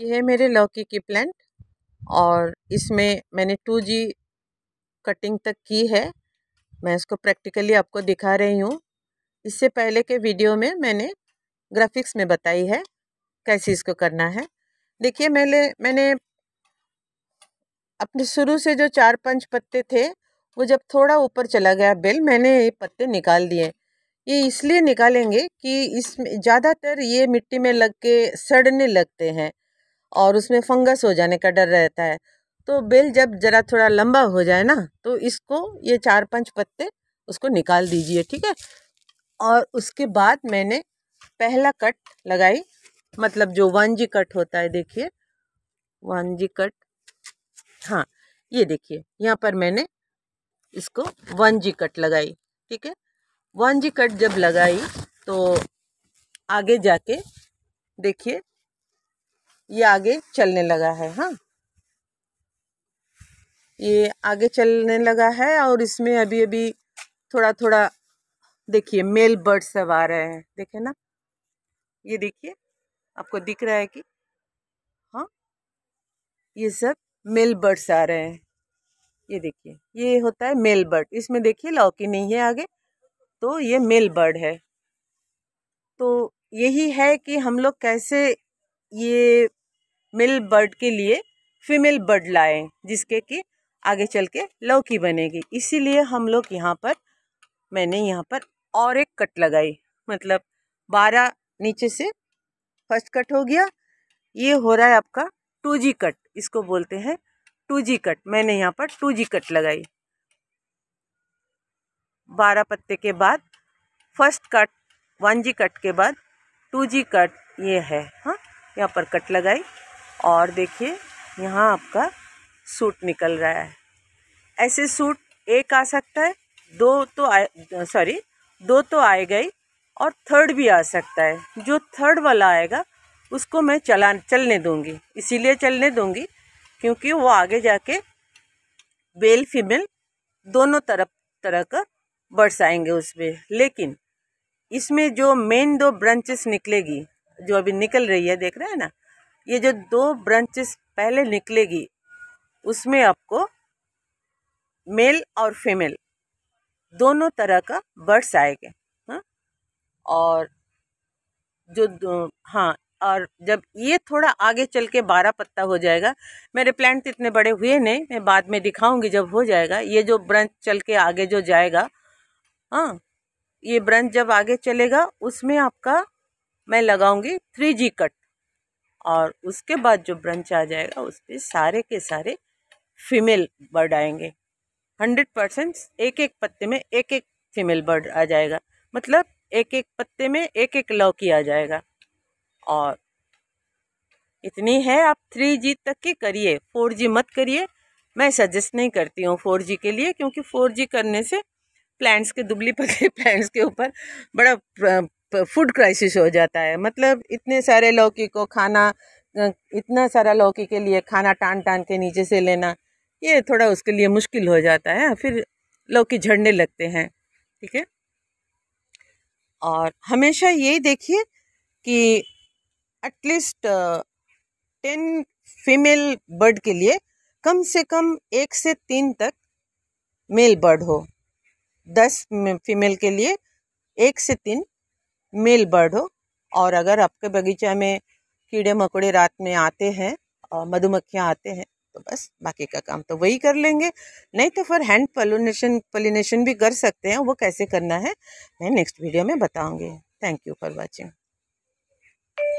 ये है मेरे लौकी की प्लांट और इसमें मैंने टू जी कटिंग तक की है मैं इसको प्रैक्टिकली आपको दिखा रही हूँ इससे पहले के वीडियो में मैंने ग्राफिक्स में बताई है कैसे इसको करना है देखिए मैंने मैंने अपने शुरू से जो चार पांच पत्ते थे वो जब थोड़ा ऊपर चला गया बेल मैंने ये पत्ते निकाल दिए ये इसलिए निकालेंगे कि इसमें ज़्यादातर ये मिट्टी में लग के सड़ने लगते हैं और उसमें फंगस हो जाने का डर रहता है तो बेल जब ज़रा थोड़ा लंबा हो जाए ना तो इसको ये चार पांच पत्ते उसको निकाल दीजिए ठीक है और उसके बाद मैंने पहला कट लगाई मतलब जो वन जी कट होता है देखिए वन जी कट हाँ ये देखिए यहाँ पर मैंने इसको वन जी कट लगाई ठीक है वन जी कट जब लगाई तो आगे जाके देखिए ये आगे चलने लगा है हाँ ये आगे चलने लगा है और इसमें अभी अभी थोड़ा थोड़ा देखिए मेल बर्ड सब आ रहे हैं देखे ना ये देखिए आपको दिख रहा है कि हाँ ये सब मेल बर्ड्स आ रहे हैं ये देखिए ये होता है मेल बर्ड इसमें देखिए लौकी नहीं है आगे तो ये मेल बर्ड है तो यही है कि हम लोग कैसे ये मेल बर्ड के लिए फीमेल बर्ड लाए जिसके कि आगे चल के लौकी बनेगी इसीलिए हम लोग यहाँ पर मैंने यहाँ पर और एक कट लगाई मतलब बारह नीचे से फर्स्ट कट हो गया ये हो रहा है आपका टू जी कट इसको बोलते हैं टू जी कट मैंने यहाँ पर टू जी कट लगाई बारह पत्ते के बाद first cut one G cut के बाद टू जी कट ये है हाँ यहाँ पर कट लगाई और देखिए यहाँ आपका सूट निकल रहा है ऐसे सूट एक आ सकता है दो तो आए सॉरी दो तो आए गए और थर्ड भी आ सकता है जो थर्ड वाला आएगा उसको मैं चला चलने दूंगी इसीलिए चलने दूंगी क्योंकि वो आगे जाके बेल फीमेल दोनों तरफ तरह का बरसाएंगे आएंगे उसमें लेकिन इसमें जो मेन दो ब्रांचेस निकलेगी जो अभी निकल रही है देख रहे हैं ना ये जो दो ब्रांचेस पहले निकलेगी उसमें आपको मेल और फीमेल दोनों तरह का बर्ड्स आएंगे हाँ और जो हाँ और जब ये थोड़ा आगे चल के बारह पत्ता हो जाएगा मेरे प्लांट इतने बड़े हुए नहीं मैं बाद में दिखाऊंगी जब हो जाएगा ये जो ब्रंच चल के आगे जो जाएगा हाँ ये ब्रंच जब आगे चलेगा उसमें आपका मैं लगाऊंगी थ्री जी कट और उसके बाद जो ब्रंच आ जाएगा उस पर सारे के सारे फीमेल बर्ड आएंगे हंड्रेड परसेंट एक एक पत्ते में एक एक फीमेल बर्ड आ जाएगा मतलब एक एक पत्ते में एक एक लौकी आ जाएगा और इतनी है आप थ्री जी तक की करिए फोर जी मत करिए मैं सजेस्ट नहीं करती हूँ फोर जी के लिए क्योंकि फोर जी करने से प्लांट्स के दुबली पतली प्लांट्स के ऊपर बड़ा फूड क्राइसिस हो जाता है मतलब इतने सारे लौकी को खाना इतना सारा लौकी के लिए खाना टान टान के नीचे से लेना ये थोड़ा उसके लिए मुश्किल हो जाता है फिर लौकी झड़ने लगते हैं ठीक है और हमेशा ये देखिए कि एटलीस्ट टेन फीमेल बर्ड के लिए कम से कम एक से तीन तक मेल बर्ड हो दस फीमेल के लिए एक से तीन मेल बर्ड हो और अगर आपके बगीचा में कीड़े मकोड़े रात में आते हैं और मधुमक्खियाँ आते हैं तो बस बाकी का काम तो वही कर लेंगे नहीं तो फिर हैंड पलिनेशन पलिनेशन भी कर सकते हैं वो कैसे करना है मैं नेक्स्ट वीडियो में बताऊँगी थैंक यू फॉर वॉचिंग